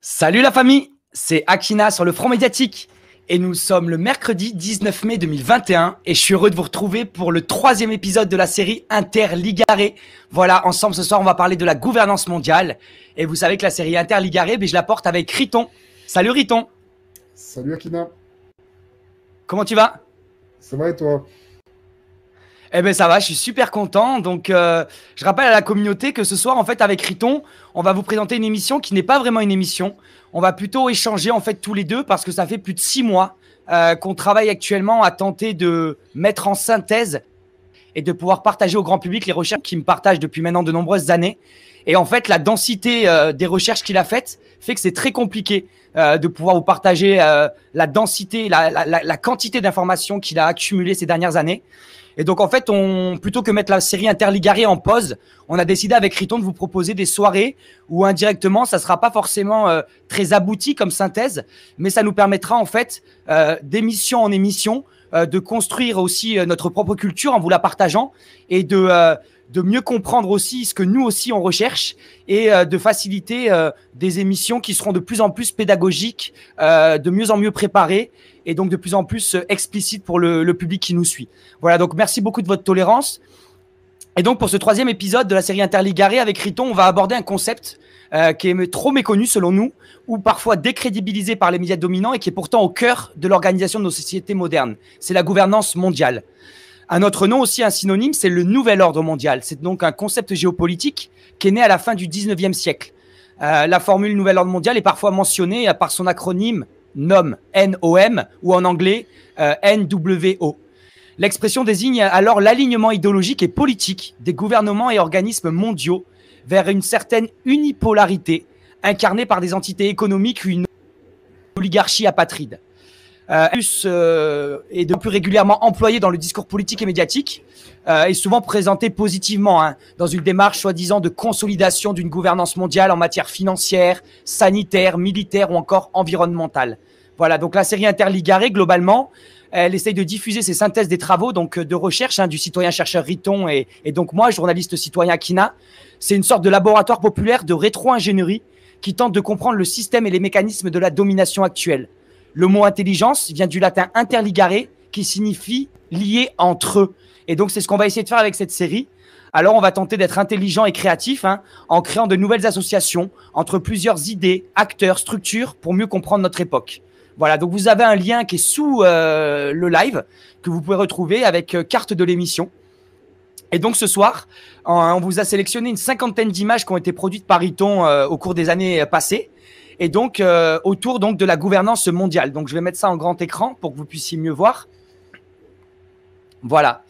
Salut la famille, c'est Akina sur le front médiatique et nous sommes le mercredi 19 mai 2021 et je suis heureux de vous retrouver pour le troisième épisode de la série Interligaré. Voilà, ensemble ce soir on va parler de la gouvernance mondiale et vous savez que la série Interligaré, ben, je la porte avec Riton. Salut Riton. Salut Akina. Comment tu vas Ça va et toi eh ben ça va, je suis super content. Donc euh, je rappelle à la communauté que ce soir en fait avec Riton, on va vous présenter une émission qui n'est pas vraiment une émission. On va plutôt échanger en fait tous les deux parce que ça fait plus de six mois euh, qu'on travaille actuellement à tenter de mettre en synthèse et de pouvoir partager au grand public les recherches qu'il me partage depuis maintenant de nombreuses années. Et en fait, la densité euh, des recherches qu'il a faites fait que c'est très compliqué euh, de pouvoir vous partager euh, la densité, la, quantité d'informations qu'il a accumulées ces dernières années. Et donc, en fait, on, plutôt que mettre la série Interligaré en pause, on a décidé avec Riton de vous proposer des soirées où indirectement, ça sera pas forcément très abouti comme synthèse, mais ça nous permettra en fait d'émission en émission euh, de construire aussi euh, notre propre culture en vous la partageant et de euh, de mieux comprendre aussi ce que nous aussi on recherche et de faciliter des émissions qui seront de plus en plus pédagogiques, de mieux en mieux préparées et donc de plus en plus explicites pour le, le, public qui nous suit. Voilà, donc merci beaucoup de votre tolérance. Et donc pour ce troisième épisode de la série Interligaré avec Riton, on va aborder un concept euh, qui est trop méconnu selon nous, ou parfois décrédibilisé par les médias dominants et qui est pourtant au cœur de l'organisation de nos sociétés modernes. C'est la gouvernance mondiale. Un autre nom aussi, un synonyme, c'est le nouvel ordre mondial. C'est donc un concept géopolitique qui est né à la fin du 19e siècle. Euh, la formule nouvel ordre mondial est parfois mentionnée par son acronyme NOM, n ou en anglais euh, NWO. L'expression désigne alors l'alignement idéologique et politique des gouvernements et organismes mondiaux vers une certaine unipolarité incarnée par des entités économiques ou une oligarchie apatride. Euh, plus, est euh, de plus régulièrement employé dans le discours politique et médiatique euh, et souvent présenté positivement hein, dans une démarche soi-disant de consolidation d'une gouvernance mondiale en matière financière, sanitaire, militaire ou encore environnementale. Voilà, donc la série interligarée, globalement, elle essaye de diffuser ses synthèses des travaux donc euh, de recherche hein, du citoyen-chercheur Riton et, donc moi, journaliste citoyen Kina. C'est une sorte de laboratoire populaire de rétro-ingénierie qui tente de comprendre le système et les mécanismes de la domination actuelle. Le mot intelligence vient du latin interligare qui signifie lier entre eux. Et donc c'est ce qu'on va essayer de faire avec cette série. Alors on va tenter d'être intelligent et créatif hein, en créant de nouvelles associations entre plusieurs idées, acteurs, structures pour mieux comprendre notre époque. Voilà, donc vous avez un lien qui est sous euh, le live que vous pouvez retrouver avec euh, carte de l'émission. Et donc ce soir, on vous a sélectionné une cinquantaine d'images qui ont été produites par Iton euh, au cours des années passées. Et donc autour donc de la gouvernance mondiale. Donc je vais mettre ça en grand écran pour que vous puissiez mieux voir. Voilà.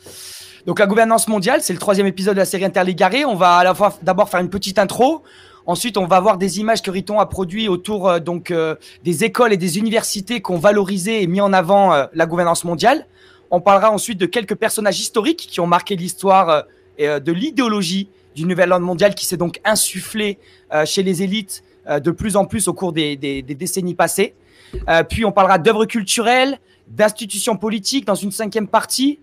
Donc la gouvernance mondiale, c'est le troisième épisode de la série Interligarée. On va à la fois d'abord faire une petite intro, Ensuite, on va voir des images que Riton a produites autour euh, donc euh, des écoles et des universités qui ont valorisé et mis en avant euh, la gouvernance mondiale. On parlera ensuite de quelques personnages historiques qui ont marqué l'histoire et de l'idéologie du nouvel ordre mondial qui s'est donc insufflé chez les élites de plus en plus au cours des, des décennies passées. puis on parlera d'œuvres culturelles, d'institutions politiques dans une cinquième partie,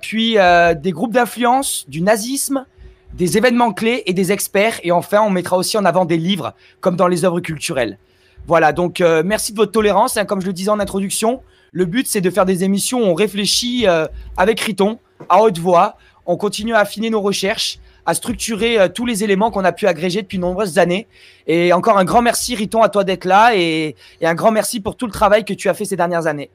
puis des groupes d'influence, du nazisme, des événements clés et des experts. Et enfin, on mettra aussi en avant des livres, comme dans les œuvres culturelles. Voilà, donc euh, merci de votre tolérance. Hein, comme je le disais en introduction, le but, c'est de faire des émissions où on réfléchit euh, avec Riton, à haute voix. On continue à affiner nos recherches, à structurer euh, tous les éléments qu'on a pu agréger depuis de nombreuses années. Et encore un grand merci, Riton, à toi d'être là et un grand merci pour tout le travail que tu as fait ces dernières années.